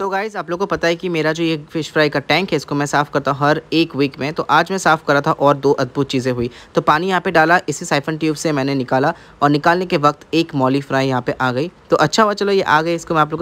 तो गाइज़ आप लोग को पता है कि मेरा जो ये फ़िश फ्राई का टैंक है इसको मैं साफ़ करता हूँ हर एक वीक में तो आज मैं साफ़ करा था और दो अद्भुत चीज़ें हुई तो पानी यहाँ पे डाला इसी साइफन ट्यूब से मैंने निकाला और निकालने के वक्त एक मॉली फ्राई यहाँ पे आ गई तो अच्छा हुआ चलो ये आ गई इसको मैं आप लोग